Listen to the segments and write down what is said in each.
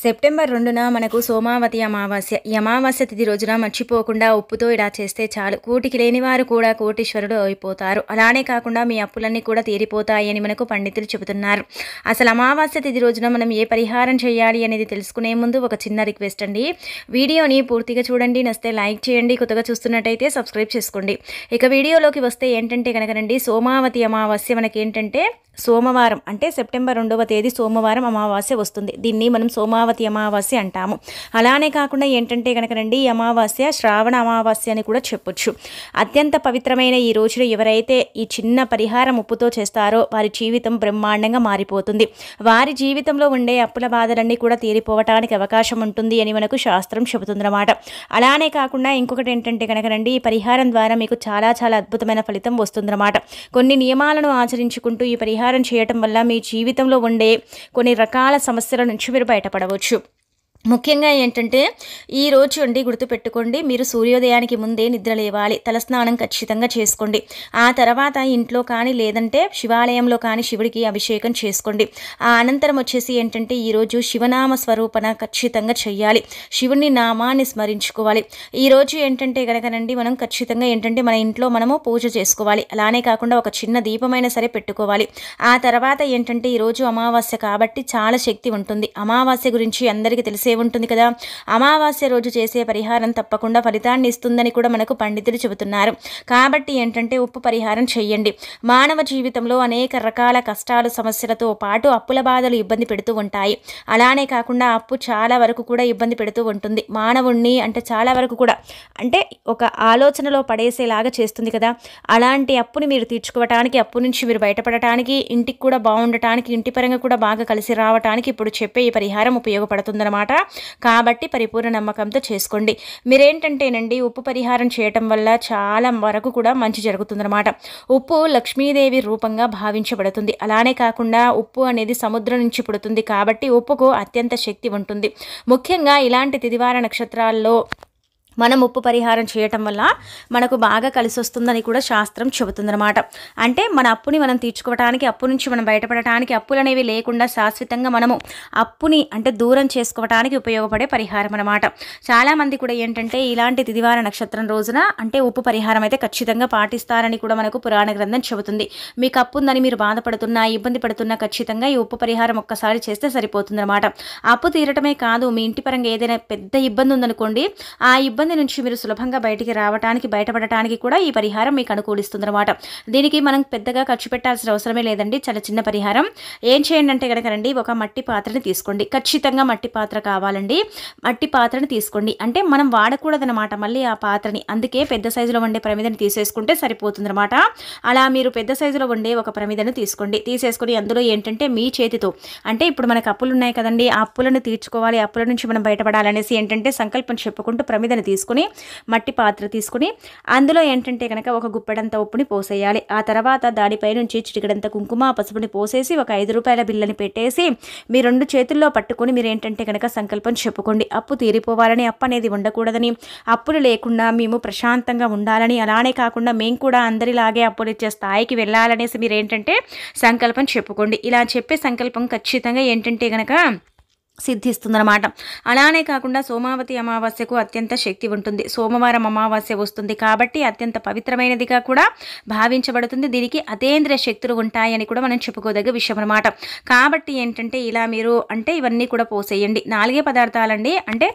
September రెండున మనకు సోమావతి అమావాస్య ఈ అమావాస్య తిథి రోజున మర్చిపోకుండా ఉప్పుతో ఇలా చేస్తే చాలు కోటికి లేని వారు కూడా కోటీశ్వరుడు అయిపోతారు అలానే కాకుండా మీ అప్పులన్నీ కూడా తీరిపోతాయని మనకు పండితులు చెబుతున్నారు అసలు అమావాస్య తిథి రోజున మనం ఏ పరిహారం చేయాలి అనేది తెలుసుకునే ముందు ఒక చిన్న రిక్వెస్ట్ అండి వీడియోని పూర్తిగా చూడండి నస్తే లైక్ చేయండి కొత్తగా చూస్తున్నట్టయితే సబ్స్క్రైబ్ చేసుకోండి ఇక వీడియోలోకి వస్తే ఏంటంటే కనుకనండి సోమావతి అమావాస్య మనకి ఏంటంటే సోమవారం అంటే సెప్టెంబర్ రెండవ తేదీ సోమవారం అమావాస్య వస్తుంది దీన్ని మనం సోమ అమావతి అమావాస్య అంటాము అలానే కాకుండా ఏంటంటే కనుక రండి ఈ అమావాస్య శ్రావణ అమావాస్య అని కూడా చెప్పొచ్చు అత్యంత పవిత్రమైన ఈ రోజులు ఎవరైతే ఈ చిన్న పరిహారం ఉప్పుతో చేస్తారో వారి జీవితం బ్రహ్మాండంగా మారిపోతుంది వారి జీవితంలో ఉండే అప్పుల బాధలన్నీ కూడా తీరిపోవటానికి అవకాశం ఉంటుంది అని మనకు శాస్త్రం చెబుతుందన్నమాట అలానే కాకుండా ఇంకొకటి ఏంటంటే కనుక రండి ఈ పరిహారం ద్వారా మీకు చాలా చాలా అద్భుతమైన ఫలితం వస్తుందన్నమాట కొన్ని నియమాలను ఆచరించుకుంటూ ఈ పరిహారం చేయటం వల్ల మీ జీవితంలో ఉండే కొన్ని రకాల సమస్యల నుంచి మీరు బయటపడవచ్చు короче, ముఖ్యంగా ఏంటంటే ఈ రోజు అండి గుర్తుపెట్టుకోండి మీరు సూర్యోదయానికి ముందే నిద్ర లేవాలి తలస్నానం ఖచ్చితంగా చేసుకోండి ఆ తర్వాత ఇంట్లో కానీ లేదంటే శివాలయంలో కానీ శివుడికి అభిషేకం చేసుకోండి ఆ అనంతరం వచ్చేసి ఏంటంటే ఈరోజు శివనామ స్వరూపణ ఖచ్చితంగా చేయాలి శివుని నామాన్ని స్మరించుకోవాలి ఈరోజు ఏంటంటే కనుకనండి మనం ఖచ్చితంగా ఏంటంటే మన ఇంట్లో మనము పూజ చేసుకోవాలి అలానే కాకుండా ఒక చిన్న దీపమైనా సరే పెట్టుకోవాలి ఆ తర్వాత ఏంటంటే ఈరోజు అమావాస్య కాబట్టి చాలా శక్తి ఉంటుంది అమావాస్య గురించి అందరికీ తెలిసే చేసే ఉంటుంది కదా అమావాస్య రోజు చేసే పరిహారం తప్పకుండా ఫలితాన్ని ఇస్తుందని కూడా మనకు పండితులు చెబుతున్నారు కాబట్టి ఏంటంటే ఉప్పు పరిహారం చేయండి మానవ జీవితంలో అనేక రకాల కష్టాలు సమస్యలతో పాటు అప్పుల బాధలు ఇబ్బంది పెడుతూ ఉంటాయి అలానే కాకుండా అప్పు చాలా వరకు కూడా ఇబ్బంది పెడుతూ ఉంటుంది మానవుణ్ణి అంటే చాలా వరకు కూడా అంటే ఒక ఆలోచనలో పడేసేలాగా చేస్తుంది కదా అలాంటి అప్పుని మీరు తీర్చుకోవటానికి అప్పు నుంచి మీరు బయటపడటానికి ఇంటికి కూడా బాగుండటానికి ఇంటి పరంగా కూడా బాగా కలిసి రావటానికి ఇప్పుడు చెప్పే ఈ పరిహారం ఉపయోగపడుతుందన్నమాట కదా కాబట్టి పరిపూర్ణ నమ్మకంతో చేసుకోండి మీరేంటంటేనండి ఉప్పు పరిహారం చేయటం వల్ల చాలా వరకు కూడా మంచి జరుగుతుందన్నమాట ఉప్పు లక్ష్మీదేవి రూపంగా భావించబడుతుంది అలానే కాకుండా ఉప్పు అనేది సముద్రం నుంచి పుడుతుంది కాబట్టి ఉప్పుకు అత్యంత శక్తి ఉంటుంది ముఖ్యంగా ఇలాంటి తిదివార నక్షత్రాల్లో మనం ఉప్పు పరిహారం చేయటం వల్ల మనకు బాగా కలిసి వస్తుందని కూడా శాస్త్రం చెబుతుందన్నమాట అంటే మన అప్పుని మనం తీర్చుకోవటానికి అప్పు నుంచి మనం బయటపడటానికి అప్పులు అనేవి లేకుండా శాశ్వతంగా మనము అప్పుని అంటే దూరం చేసుకోవటానికి ఉపయోగపడే పరిహారం అనమాట చాలామంది కూడా ఏంటంటే ఇలాంటి తిదివార నక్షత్రం రోజున అంటే ఉప్పు పరిహారం అయితే ఖచ్చితంగా పాటిస్తారని కూడా మనకు పురాణ గ్రంథం చెబుతుంది మీకు అప్పు ఉందని మీరు బాధపడుతున్నా ఇబ్బంది పడుతున్నా ఖచ్చితంగా ఈ ఉప్పు పరిహారం ఒక్కసారి చేస్తే సరిపోతుందన్నమాట అప్పు తీరటమే కాదు మీ ఇంటి పరంగా ఏదైనా పెద్ద ఇబ్బంది ఉందనుకోండి ఆ ఇబ్బంది ఇబ్బంది నుంచి మీరు సులభంగా బయటికి రావడానికి బయటపడటానికి కూడా ఈ పరిహారం మీకు అనుకూలిస్తుందన్నమాట దీనికి మనం పెద్దగా ఖర్చు పెట్టాల్సిన అవసరమే లేదండి చాలా చిన్న పరిహారం ఏం చేయండి అంటే కనుకరండి ఒక మట్టి పాత్రని తీసుకోండి ఖచ్చితంగా మట్టి పాత్ర కావాలండి మట్టి పాత్రని తీసుకోండి అంటే మనం వాడకూడదనమాట మళ్ళీ ఆ పాత్రని అందుకే పెద్ద సైజులో వండే ప్రమిదని తీసేసుకుంటే సరిపోతుందన్నమాట అలా మీరు పెద్ద సైజులో వండే ఒక ప్రమిదను తీసుకోండి తీసేసుకుని అందులో ఏంటంటే మీ చేతితో అంటే ఇప్పుడు మనకు అప్పులు ఉన్నాయి కదండి ఆ అప్పులను తీర్చుకోవాలి అప్పుల నుంచి మనం బయటపడాలనేసి ఏంటంటే సంకల్పం చెప్పుకుంటూ ప్రమిదని తీసుకుని మట్టి పాత్ర తీసుకుని అందులో ఏంటంటే కనుక ఒక గుప్పెడంత ఉప్పుని పోసేయాలి ఆ తర్వాత దానిపై నుంచి చిటికడంత కుంకుమ పసుపుని పోసేసి ఒక ఐదు రూపాయల బిల్లని పెట్టేసి మీ రెండు చేతుల్లో పట్టుకొని మీరు ఏంటంటే కనుక సంకల్పం చెప్పుకోండి అప్పు తీరిపోవాలని అప్పు అనేది ఉండకూడదని అప్పులు లేకుండా మేము ప్రశాంతంగా ఉండాలని అలానే కాకుండా మేము కూడా అందరిలాగే అప్పులు ఇచ్చే స్థాయికి వెళ్ళాలనేసి మీరు ఏంటంటే సంకల్పం చెప్పుకోండి ఇలా చెప్పే సంకల్పం ఖచ్చితంగా ఏంటంటే కనుక సిద్ధిస్తుందన్నమాట అలానే కాకుండా సోమావతి అమావాస్యకు అత్యంత శక్తి ఉంటుంది సోమవారం అమావాస్య వస్తుంది కాబట్టి అత్యంత పవిత్రమైనదిగా కూడా భావించబడుతుంది దీనికి అతేంద్రియ శక్తులు ఉంటాయని కూడా మనం చెప్పుకోదగ్గ విషయం అనమాట కాబట్టి ఏంటంటే ఇలా మీరు అంటే ఇవన్నీ కూడా పోసేయండి నాలుగే పదార్థాలండి అంటే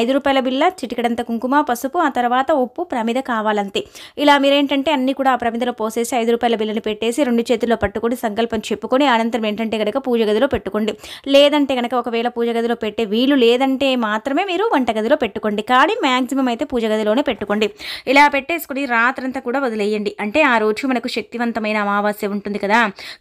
ఐదు రూపాయల బిల్ల చిటికడంత కుంకుమ పసుపు ఆ తర్వాత ఉప్పు ప్రమిద కావాలంతే ఇలా మీరేంటంటే అన్నీ కూడా ఆ ప్రమిదలో పోసేసి ఐదు రూపాయల బిల్లని పెట్టేసి రెండు చేతుల్లో పట్టుకొని సంకల్పం చెప్పుకొని అనంతరం ఏంటంటే కనుక పూజ గదిలో పెట్టుకోండి లేదంటే కనుక ఒకవేళ పూజ గదిలో పెట్టే వీలు లేదంటే మాత్రమే మీరు వంటగదిలో పెట్టుకోండి కానీ మ్యాక్సిమం అయితే పూజ గదిలోనే పెట్టుకోండి ఇలా పెట్టేసుకుని రాత్రంతా కూడా వదిలేయండి అంటే ఆ రోజు మనకు శక్తివంతమైన అమావాస్య ఉంటుంది కదా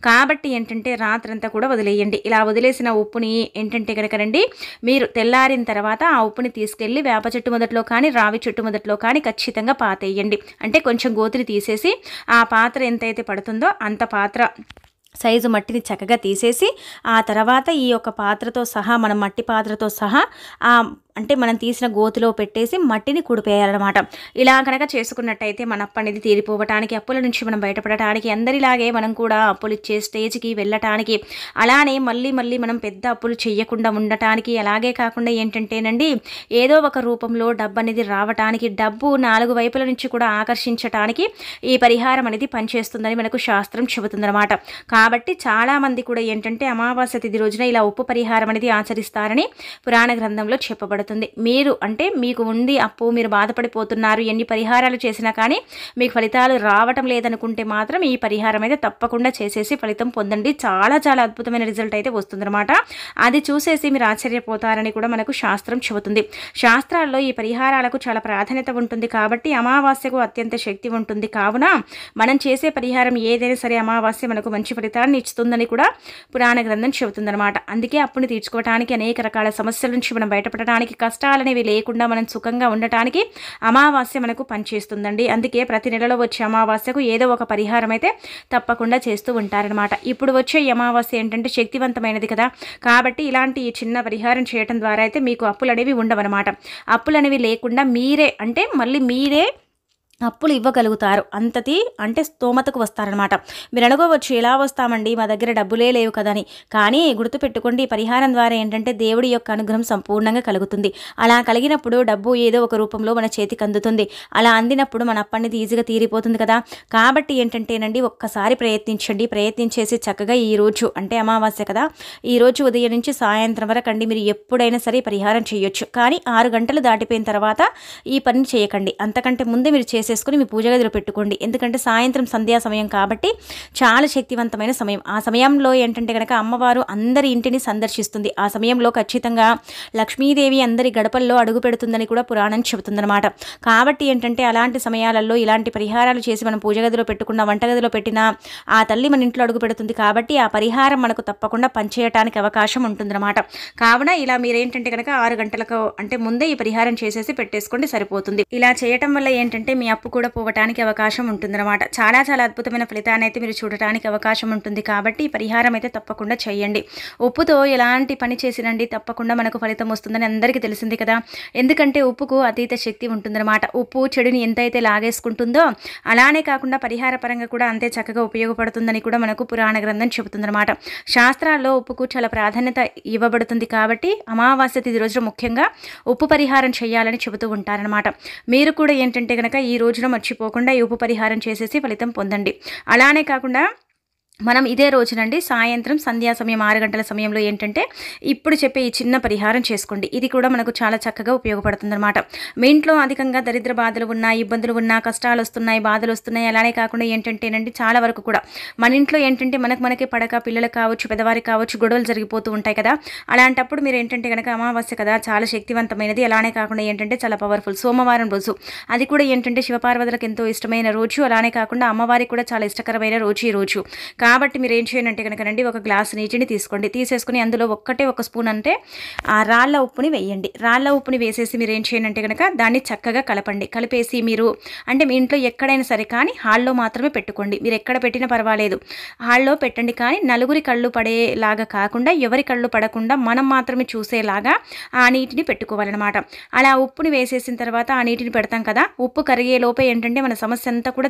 కాబట్టి ఏంటంటే రాత్రంతా కూడా వదిలేయండి ఇలా వదిలేసిన ఉప్పుని ఏంటంటే కనుకరండి మీరు తెల్లారిన తర్వాత ఆ ఉప్పుని తీసుకెళ్ళి వేప చెట్టు మొదట్లో కానీ రావి చెట్టు మొదట్లో కానీ ఖచ్చితంగా పాతేయండి అంటే కొంచెం గోతిని తీసేసి ఆ పాత్ర ఎంతైతే పడుతుందో అంత పాత్ర సైజు మట్టిని చక్కగా తీసేసి ఆ తర్వాత ఈ యొక్క పాత్రతో సహా మనం మట్టి పాత్రతో సహా ఆ అంటే మనం తీసిన గోతిలో పెట్టేసి మట్టిని కుడిపేయాలన్నమాట ఇలా కనుక చేసుకున్నట్టయితే మన అప్పు అనేది తీరిపోవటానికి అప్పుల నుంచి మనం బయటపడటానికి అందరిలాగే మనం కూడా అప్పులు ఇచ్చే స్టేజ్కి వెళ్ళటానికి అలానే మళ్ళీ మళ్ళీ మనం పెద్ద అప్పులు చేయకుండా ఉండటానికి అలాగే కాకుండా ఏంటంటేనండి ఏదో ఒక రూపంలో డబ్బు అనేది రావటానికి డబ్బు నాలుగు వైపుల నుంచి కూడా ఆకర్షించటానికి ఈ పరిహారం అనేది పనిచేస్తుందని మనకు శాస్త్రం చెబుతుందన్నమాట కాబట్టి చాలామంది కూడా ఏంటంటే అమావాస్య తిథి రోజున ఇలా ఉప్పు పరిహారం అనేది ఆచరిస్తారని పురాణ గ్రంథంలో చెప్పబడుతుంది సహాయపడుతుంది మీరు అంటే మీకు ఉంది అప్పు మీరు బాధపడిపోతున్నారు ఎన్ని పరిహారాలు చేసినా కానీ మీకు ఫలితాలు రావటం లేదనుకుంటే మాత్రం ఈ పరిహారం అయితే తప్పకుండా చేసేసి ఫలితం పొందండి చాలా చాలా అద్భుతమైన రిజల్ట్ అయితే వస్తుందన్నమాట అది చూసేసి మీరు ఆశ్చర్యపోతారని కూడా మనకు శాస్త్రం చెబుతుంది శాస్త్రాల్లో ఈ పరిహారాలకు చాలా ప్రాధాన్యత ఉంటుంది కాబట్టి అమావాస్యకు అత్యంత శక్తి ఉంటుంది కావున మనం చేసే పరిహారం ఏదైనా సరే అమావాస్య మనకు మంచి ఫలితాన్ని ఇస్తుందని కూడా పురాణ గ్రంథం చెబుతుందన్నమాట అందుకే అప్పుని తీర్చుకోవడానికి అనేక రకాల సమస్యల నుంచి మనం బయటపడడానికి మనకి కష్టాలు అనేవి లేకుండా మనం సుఖంగా ఉండటానికి అమావాస్య మనకు పనిచేస్తుందండి అందుకే ప్రతి నెలలో వచ్చే అమావాస్యకు ఏదో ఒక పరిహారం అయితే తప్పకుండా చేస్తూ ఉంటారనమాట ఇప్పుడు వచ్చే అమావాస్య ఏంటంటే శక్తివంతమైనది కదా కాబట్టి ఇలాంటి ఈ చిన్న పరిహారం చేయడం ద్వారా అయితే మీకు అప్పులు అనేవి ఉండవన్నమాట అప్పులు అనేవి లేకుండా మీరే అంటే మళ్ళీ మీరే అప్పులు ఇవ్వగలుగుతారు అంతతి అంటే స్తోమతకు వస్తారనమాట మీరు అడగవచ్చు ఎలా వస్తామండి మా దగ్గర డబ్బులే లేవు కదని కానీ గుర్తుపెట్టుకోండి పరిహారం ద్వారా ఏంటంటే దేవుడి యొక్క అనుగ్రహం సంపూర్ణంగా కలుగుతుంది అలా కలిగినప్పుడు డబ్బు ఏదో ఒక రూపంలో మన చేతికి అందుతుంది అలా అందినప్పుడు మన అప్పనిది ఈజీగా తీరిపోతుంది కదా కాబట్టి ఏంటంటేనండి ఒక్కసారి ప్రయత్నించండి ప్రయత్నించేసి చక్కగా ఈ రోజు అంటే అమావాస్య కదా ఈ రోజు ఉదయం నుంచి సాయంత్రం వరకు అండి మీరు ఎప్పుడైనా సరే పరిహారం చేయొచ్చు కానీ ఆరు గంటలు దాటిపోయిన తర్వాత ఈ పని చేయకండి అంతకంటే ముందు మీరు చేసే చేసుకుని మీ పూజ గదిలో పెట్టుకోండి ఎందుకంటే సాయంత్రం సంధ్యా సమయం కాబట్టి చాలా శక్తివంతమైన సమయం ఆ సమయంలో ఏంటంటే కనుక అమ్మవారు అందరి ఇంటిని సందర్శిస్తుంది ఆ సమయంలో ఖచ్చితంగా లక్ష్మీదేవి అందరి గడపల్లో అడుగు పెడుతుందని కూడా పురాణం చెబుతుందన్నమాట కాబట్టి ఏంటంటే అలాంటి సమయాలలో ఇలాంటి పరిహారాలు చేసి మనం పూజ గదిలో పెట్టుకున్న వంటగదిలో పెట్టినా ఆ తల్లి మన ఇంట్లో అడుగు పెడుతుంది కాబట్టి ఆ పరిహారం మనకు తప్పకుండా పనిచేయటానికి అవకాశం ఉంటుందన్నమాట కావున ఇలా మీరేంటంటే కనుక ఆరు గంటలకు అంటే ముందే ఈ పరిహారం చేసేసి పెట్టేసుకోండి సరిపోతుంది ఇలా చేయటం వల్ల ఏంటంటే మీ మార్పు కూడా పోవటానికి అవకాశం ఉంటుందన్నమాట చాలా చాలా అద్భుతమైన ఫలితాన్ని అయితే మీరు చూడటానికి అవకాశం ఉంటుంది కాబట్టి పరిహారం అయితే తప్పకుండా చేయండి ఉప్పుతో ఎలాంటి పని చేసినండి తప్పకుండా మనకు ఫలితం వస్తుందని అందరికీ తెలిసింది కదా ఎందుకంటే ఉప్పుకు అతీత శక్తి ఉంటుందన్నమాట ఉప్పు చెడుని ఎంతైతే లాగేసుకుంటుందో అలానే కాకుండా పరిహార పరంగా కూడా అంతే చక్కగా ఉపయోగపడుతుందని కూడా మనకు పురాణ గ్రంథం చెబుతుందన్నమాట శాస్త్రాల్లో ఉప్పుకు చాలా ప్రాధాన్యత ఇవ్వబడుతుంది కాబట్టి అమావాస్య తిది రోజున ముఖ్యంగా ఉప్పు పరిహారం చేయాలని చెబుతూ ఉంటారనమాట మీరు కూడా ఏంటంటే కనుక ఈ రోజు రోజున మర్చిపోకుండా ఈ ఉపపరిహారం చేసేసి ఫలితం పొందండి అలానే కాకుండా మనం ఇదే రోజునండి సాయంత్రం సంధ్యా సమయం ఆరు గంటల సమయంలో ఏంటంటే ఇప్పుడు చెప్పే ఈ చిన్న పరిహారం చేసుకోండి ఇది కూడా మనకు చాలా చక్కగా ఉపయోగపడుతుందన్నమాట మీ ఇంట్లో అధికంగా దరిద్ర బాధలు ఉన్నాయి ఇబ్బందులు ఉన్నా కష్టాలు వస్తున్నాయి బాధలు వస్తున్నాయి అలానే కాకుండా ఏంటంటేనండి చాలా వరకు కూడా మన ఇంట్లో ఏంటంటే మనకు మనకి పడక పిల్లలు కావచ్చు పెద్దవారికి కావచ్చు గొడవలు జరిగిపోతూ ఉంటాయి కదా అలాంటప్పుడు మీరు ఏంటంటే కనుక అమావాస్య కదా చాలా శక్తివంతమైనది అలానే కాకుండా ఏంటంటే చాలా పవర్ఫుల్ సోమవారం రోజు అది కూడా ఏంటంటే శివపార్వతులకు ఎంతో ఇష్టమైన రోజు అలానే కాకుండా అమ్మవారికి కూడా చాలా ఇష్టకరమైన రోజు ఈ రోజు కాబట్టి మీరు ఏం చేయండి కనుకనండి ఒక గ్లాస్ నీటిని తీసుకోండి తీసేసుకుని అందులో ఒక్కటే ఒక స్పూన్ అంటే ఆ రాళ్ళ ఉప్పుని వేయండి రాళ్ళ ఉప్పుని వేసేసి మీరు ఏం చేయండి కనుక దాన్ని చక్కగా కలపండి కలిపేసి మీరు అంటే మీ ఇంట్లో ఎక్కడైనా సరే కానీ హాల్లో మాత్రమే పెట్టుకోండి మీరు ఎక్కడ పెట్టినా పర్వాలేదు హాల్లో పెట్టండి కానీ నలుగురి కళ్ళు పడేలాగా కాకుండా ఎవరి కళ్ళు పడకుండా మనం మాత్రమే చూసేలాగా ఆ నీటిని పెట్టుకోవాలన్నమాట అలా ఉప్పుని వేసేసిన తర్వాత ఆ నీటిని పెడతాం కదా ఉప్పు కరిగే లోపే ఏంటంటే మన సమస్య అంతా కూడా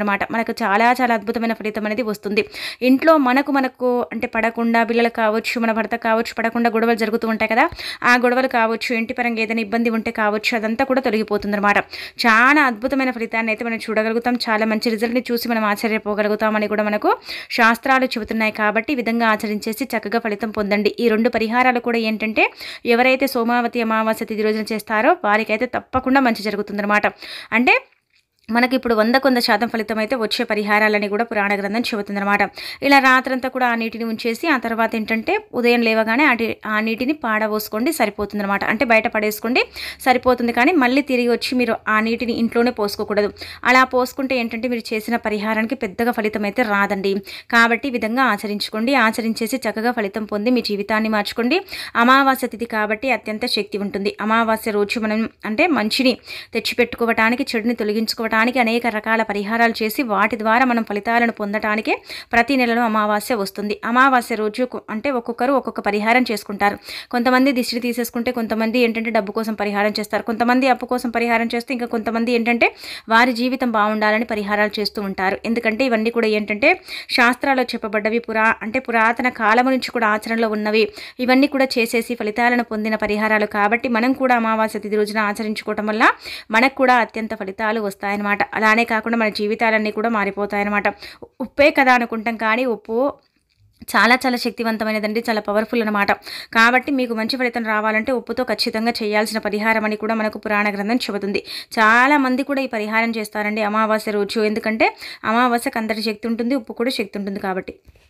అనమాట మనకు చాలా చాలా అద్భుతమైన ఫలితం అనేది వస్తుంది ఇంట్లో మనకు మనకు అంటే పడకుండా పిల్లలు కావచ్చు మన భర్త కావచ్చు పడకుండా గొడవలు జరుగుతూ ఉంటాయి కదా ఆ గొడవలు కావచ్చు ఇంటి పరంగా ఏదైనా ఇబ్బంది ఉంటే కావచ్చు అదంతా కూడా తొలగిపోతుంది అనమాట చాలా అద్భుతమైన ఫలితాన్ని అయితే మనం చూడగలుగుతాం చాలా మంచి రిజల్ట్ని చూసి మనం ఆశ్చర్యపోగలుగుతామని కూడా మనకు శాస్త్రాలు చెబుతున్నాయి కాబట్టి ఈ విధంగా ఆచరించేసి చక్కగా ఫలితం పొందండి ఈ రెండు పరిహారాలు కూడా ఏంటంటే ఎవరైతే సోమావతి అమావాస్య తిది రోజున చేస్తారో వారికైతే తప్పకుండా మంచి జరుగుతుందన్నమాట అంటే మనకి ఇప్పుడు వంద కొంత శాతం ఫలితం అయితే వచ్చే పరిహారాలని కూడా పురాణ గ్రంథం చెబుతుందన్నమాట ఇలా రాత్రంతా కూడా ఆ నీటిని ఉంచేసి ఆ తర్వాత ఏంటంటే ఉదయం లేవగానే ఆ నీటిని పాడబోసుకోండి సరిపోతుందన్నమాట అంటే బయట పడేసుకోండి సరిపోతుంది కానీ మళ్ళీ తిరిగి వచ్చి మీరు ఆ నీటిని ఇంట్లోనే పోసుకోకూడదు అలా పోసుకుంటే ఏంటంటే మీరు చేసిన పరిహారానికి పెద్దగా ఫలితం అయితే రాదండి కాబట్టి ఈ విధంగా ఆచరించుకోండి ఆచరించేసి చక్కగా ఫలితం పొంది మీ జీవితాన్ని మార్చుకోండి అమావాస్య తిథి కాబట్టి అత్యంత శక్తి ఉంటుంది అమావాస్య రోజు మనం అంటే మంచిని తెచ్చిపెట్టుకోవటానికి చెడుని తొలగించుకోవటానికి దానికి అనేక రకాల పరిహారాలు చేసి వాటి ద్వారా మనం ఫలితాలను పొందటానికే ప్రతి నెలలో అమావాస్య వస్తుంది అమావాస్య రోజు అంటే ఒక్కొక్కరు ఒక్కొక్క పరిహారం చేసుకుంటారు కొంతమంది దిష్టి తీసేసుకుంటే కొంతమంది ఏంటంటే డబ్బు కోసం పరిహారం చేస్తారు కొంతమంది అప్పు కోసం పరిహారం చేస్తే ఇంకా కొంతమంది ఏంటంటే వారి జీవితం బాగుండాలని పరిహారాలు చేస్తూ ఉంటారు ఎందుకంటే ఇవన్నీ కూడా ఏంటంటే శాస్త్రాల్లో చెప్పబడ్డవి పురా అంటే పురాతన కాలం నుంచి కూడా ఆచరణలో ఉన్నవి ఇవన్నీ కూడా చేసేసి ఫలితాలను పొందిన పరిహారాలు కాబట్టి మనం కూడా అమావాస్య తిథి రోజున ఆచరించుకోవటం వల్ల మనకు కూడా అత్యంత ఫలితాలు వస్తాయని అనమాట అలానే కాకుండా మన జీవితాలన్నీ కూడా మారిపోతాయి అనమాట ఉప్పే కదా అనుకుంటాం కానీ ఉప్పు చాలా చాలా శక్తివంతమైనదండి చాలా పవర్ఫుల్ అనమాట కాబట్టి మీకు మంచి ఫలితం రావాలంటే ఉప్పుతో ఖచ్చితంగా చేయాల్సిన పరిహారం అని కూడా మనకు పురాణ గ్రంథం చెబుతుంది చాలా మంది కూడా ఈ పరిహారం చేస్తారండి అమావాస్య రోజు ఎందుకంటే అమావాస్యకు అందరి శక్తి ఉంటుంది ఉప్పు కూడా శక్తి ఉంటుంది కాబట్టి